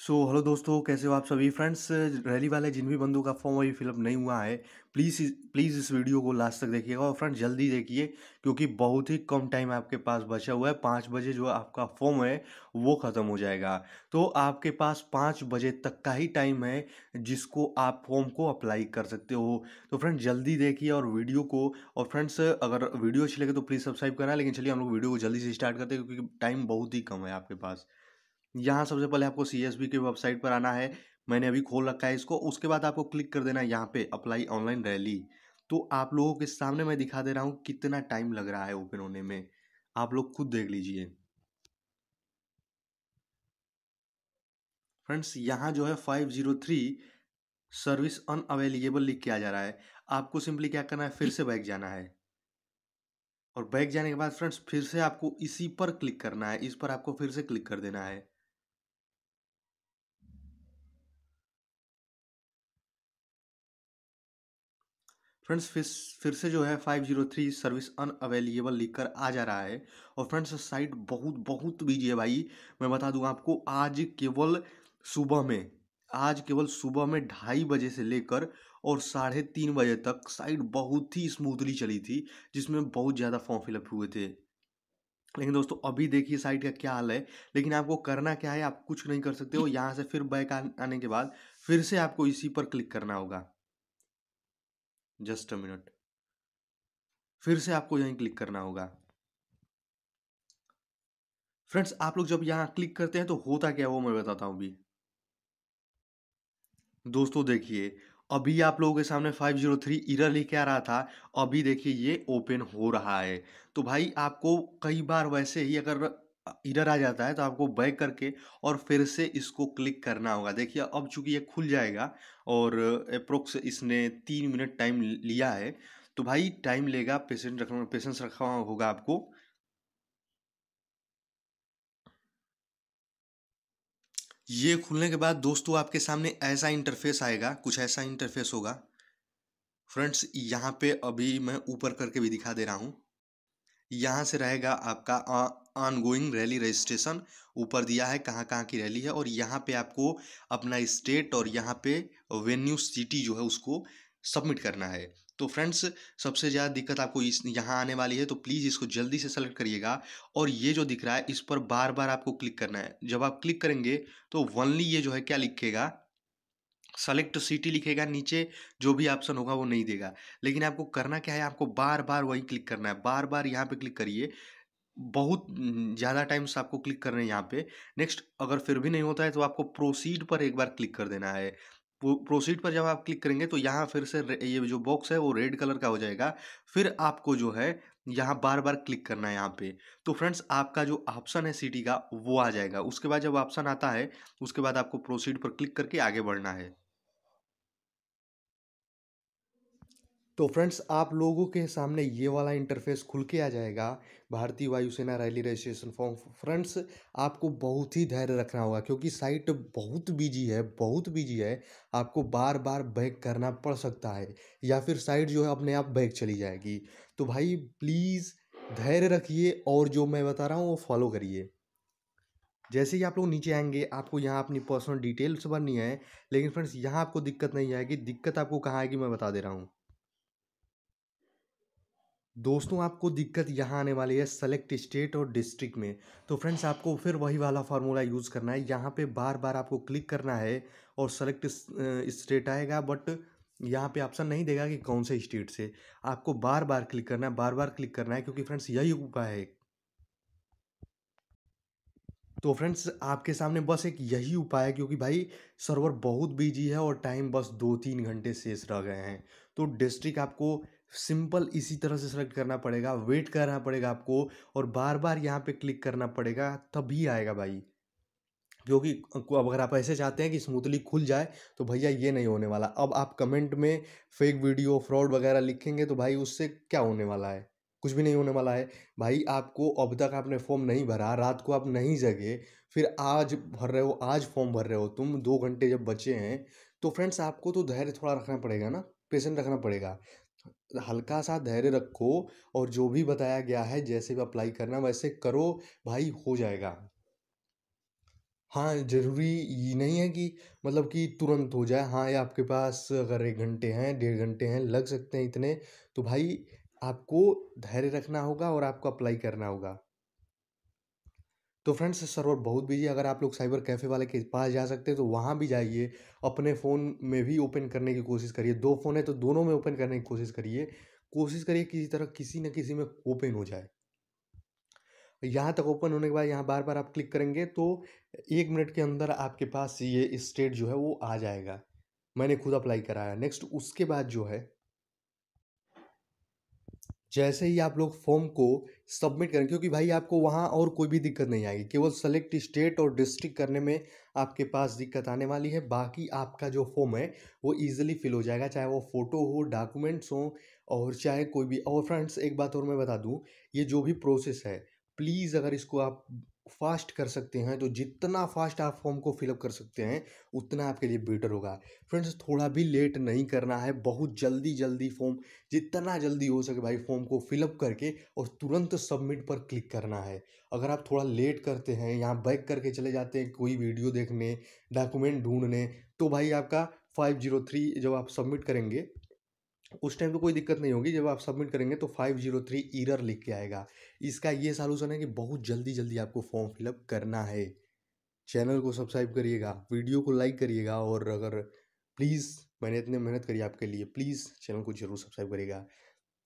सो so, hello दोस्तों कैसे हो आप सभी फ्रेंड्स रैली वाले जिन भी बंदों का फॉर्म अभी फिलअप नहीं हुआ है प्लीज़ प्लीज़ इस वीडियो को लास्ट तक देखिएगा और फ्रेंड्स जल्दी देखिए क्योंकि बहुत ही कम टाइम आपके पास बचा हुआ है पाँच बजे जो आपका फॉर्म है वो ख़त्म हो जाएगा तो आपके पास पाँच बजे तक का ही टाइम है जिसको आप फॉर्म को अप्लाई कर सकते हो तो फ्रेंड्स जल्दी देखिए और वीडियो को और फ्रेंड्स अगर वीडियो अच्छी लगे तो प्लीज़ सब्सक्राइब करना लेकिन चलिए हम लोग वीडियो को जल्दी से स्टार्ट करते हैं क्योंकि टाइम बहुत ही कम है आपके पास यहाँ सबसे पहले आपको सी एस बी की वेबसाइट पर आना है मैंने अभी खोल रखा है इसको उसके बाद आपको क्लिक कर देना है यहाँ पे अप्लाई ऑनलाइन रैली तो आप लोगों के सामने मैं दिखा दे रहा हूँ कितना टाइम लग रहा है ओपन होने में आप लोग खुद देख लीजिए फ्रेंड्स यहाँ जो है five zero three service available लिख के आ जा रहा है आपको सिंपली क्या करना है फिर से बैक जाना है और बैक जाने के बाद फ्रेंड्स फिर से आपको इसी पर क्लिक करना है इस पर आपको फिर से क्लिक कर देना है फ्रेंड्स फिर फिर से जो है 503 सर्विस अनअवेलेबल कर आ जा रहा है और फ्रेंड्स साइट बहुत बहुत बिजी है भाई मैं बता दूं आपको आज केवल सुबह में आज केवल सुबह में ढाई बजे से लेकर और साढ़े तीन बजे तक साइट बहुत ही स्मूथली चली थी जिसमें बहुत ज़्यादा फॉर्म फिलअप हुए थे लेकिन दोस्तों अभी देखिए साइट का क्या हाल है लेकिन आपको करना क्या है आप कुछ नहीं कर सकते हो यहाँ से फिर बैक आने के बाद फिर से आपको इसी पर क्लिक करना होगा जस्ट अ मिनट फिर से आपको यहीं क्लिक करना होगा फ्रेंड्स आप लोग जब यहां क्लिक करते हैं तो होता क्या वो मैं बताता हूं अभी दोस्तों देखिए अभी आप लोगों के सामने 503 इरर लेके आ रहा था अभी देखिए ये ओपन हो रहा है तो भाई आपको कई बार वैसे ही अगर इधर आ जाता है तो आपको बैक करके और फिर से इसको क्लिक करना होगा देखिए अब चूंकि ये खुल जाएगा और अप्रोक्स इसने तीन मिनट टाइम लिया है तो भाई टाइम लेगा पेशेंट रखना पेशेंस रखा होगा आपको ये खुलने के बाद दोस्तों आपके सामने ऐसा इंटरफेस आएगा कुछ ऐसा इंटरफेस होगा फ्रेंड्स यहाँ पे अभी मैं ऊपर करके भी दिखा दे रहा हूँ यहाँ से रहेगा आपका ऑनगोइंग रैली रजिस्ट्रेशन ऊपर दिया है कहाँ कहाँ की रैली है और यहाँ पे आपको अपना स्टेट और यहाँ पे वेन्यू सिटी जो है उसको सबमिट करना है तो फ्रेंड्स सबसे ज़्यादा दिक्कत आपको इस यहाँ आने वाली है तो प्लीज़ इसको जल्दी से सेलेक्ट करिएगा और ये जो दिख रहा है इस पर बार बार आपको क्लिक करना है जब आप क्लिक करेंगे तो वनली ये जो है क्या लिखेगा सेलेक्ट सिटी लिखेगा नीचे जो भी ऑप्शन होगा वो नहीं देगा लेकिन आपको करना क्या है आपको बार बार वही क्लिक करना है बार बार यहाँ पे क्लिक करिए बहुत ज़्यादा टाइम्स आपको क्लिक करने हैं यहाँ पे नेक्स्ट अगर फिर भी नहीं होता है तो आपको प्रोसीड पर एक बार क्लिक कर देना है प्रोसीड पर जब आप क्लिक करेंगे तो यहाँ फिर से ये जो बॉक्स है वो रेड कलर का हो जाएगा फिर आपको जो है यहाँ बार बार क्लिक करना है यहाँ पे तो फ्रेंड्स आपका जो ऑप्शन है सिटी का वो आ जाएगा उसके बाद जब ऑप्शन आता है उसके बाद आपको प्रोसीड पर क्लिक करके आगे बढ़ना है तो फ्रेंड्स आप लोगों के सामने ये वाला इंटरफेस खुल के आ जाएगा भारतीय वायुसेना रैली रजिस्ट्रेशन फॉर्म फ्रेंड्स आपको बहुत ही धैर्य रखना होगा क्योंकि साइट बहुत बिजी है बहुत बिजी है आपको बार बार बैक करना पड़ सकता है या फिर साइट जो है अपने आप बैक चली जाएगी तो भाई प्लीज़ धैर्य रखिए और जो मैं बता रहा हूँ वो फॉलो करिए जैसे ही आप लोग नीचे आएंगे आपको यहाँ अपनी पर्सनल डिटेल्स भरनी है लेकिन फ्रेंड्स यहाँ आपको दिक्कत नहीं आएगी दिक्कत आपको कहाँ आएगी मैं बता दे रहा हूँ दोस्तों आपको दिक्कत यहाँ आने वाली है सेलेक्ट स्टेट और डिस्ट्रिक्ट में तो फ्रेंड्स आपको फिर वही वाला फार्मूला यूज़ करना है यहाँ पे बार बार आपको क्लिक करना है और सेलेक्ट स्टेट आएगा बट यहाँ पे ऑप्शन नहीं देगा कि कौन से स्टेट से आपको बार बार क्लिक करना है बार बार क्लिक करना है क्योंकि फ्रेंड्स यही उपाय है तो फ्रेंड्स आपके सामने बस एक यही उपाय है क्योंकि भाई सर्वर बहुत बिजी है और टाइम बस दो तीन घंटे शेष रह गए हैं तो डिस्ट्रिक्ट आपको सिंपल इसी तरह से सेलेक्ट करना पड़ेगा वेट करना पड़ेगा आपको और बार बार यहाँ पे क्लिक करना पड़ेगा तभी आएगा भाई क्योंकि अगर आप ऐसे चाहते हैं कि स्मूथली खुल जाए तो भैया ये नहीं होने वाला अब आप कमेंट में फेक वीडियो फ्रॉड वगैरह लिखेंगे तो भाई उससे क्या होने वाला है कुछ भी नहीं होने वाला है भाई आपको अब तक आपने फॉर्म नहीं भरा रात को आप नहीं जगे फिर आज भर रहे हो आज फॉर्म भर रहे हो तुम दो घंटे जब बचे हैं तो फ्रेंड्स आपको तो धैर्य थोड़ा रखना पड़ेगा ना पेशेंट रखना पड़ेगा हल्का सा धैर्य रखो और जो भी बताया गया है जैसे भी अप्लाई करना वैसे करो भाई हो जाएगा हाँ ज़रूरी ये नहीं है कि मतलब कि तुरंत हो जाए हाँ ये आपके पास अगर एक घंटे हैं डेढ़ घंटे हैं लग सकते हैं इतने तो भाई आपको धैर्य रखना होगा और आपको अप्लाई करना होगा तो फ्रेंड्स सर्वर बहुत बिजी अगर आप लोग साइबर कैफ़े वाले के पास जा सकते हैं तो वहाँ भी जाइए अपने फ़ोन में भी ओपन करने की कोशिश करिए दो फ़ोन है तो दोनों में ओपन करने की कोशिश करिए कोशिश करिए किसी तरह किसी न किसी में ओपन हो जाए यहाँ तक ओपन होने के बाद यहाँ बार बार आप क्लिक करेंगे तो एक मिनट के अंदर आपके पास ये स्टेट जो है वो आ जाएगा मैंने खुद अप्लाई कराया नेक्स्ट उसके बाद जो है जैसे ही आप लोग फॉर्म को सबमिट करें क्योंकि भाई आपको वहाँ और कोई भी दिक्कत नहीं आएगी केवल सेलेक्ट स्टेट और डिस्ट्रिक्ट करने में आपके पास दिक्कत आने वाली है बाकी आपका जो फॉर्म है वो ईजिली फिल हो जाएगा चाहे वो फ़ोटो हो डॉक्यूमेंट्स हो और चाहे कोई भी और फ्रेंड्स एक बात और मैं बता दूँ ये जो भी प्रोसेस है प्लीज़ अगर इसको आप फास्ट कर सकते हैं तो जितना फास्ट आप फॉर्म को फिलअप कर सकते हैं उतना आपके लिए बेटर होगा फ्रेंड्स थोड़ा भी लेट नहीं करना है बहुत जल्दी जल्दी फॉर्म जितना जल्दी हो सके भाई फॉर्म को फिलअप करके और तुरंत सबमिट पर क्लिक करना है अगर आप थोड़ा लेट करते हैं यहाँ बैक करके चले जाते हैं कोई वीडियो देखने डॉक्यूमेंट ढूंढने तो भाई आपका फाइव जीरो थ्री जब आप सबमिट करेंगे उस टाइम तो कोई दिक्कत नहीं होगी जब आप सबमिट करेंगे तो फाइव जीरो थ्री ईरर लिख के आएगा इसका ये सॉल्यूशन है कि बहुत जल्दी जल्दी आपको फॉर्म फिलअप करना है चैनल को सब्सक्राइब करिएगा वीडियो को लाइक करिएगा और अगर प्लीज़ मैंने इतने मेहनत करी आपके लिए प्लीज़ चैनल को जरूर सब्सक्राइब करिएगा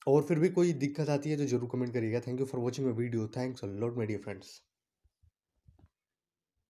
और फिर भी कोई दिक्कत आती है तो जरूर कमेंट करिएगा thank you for watching my video thanks a lot my dear friends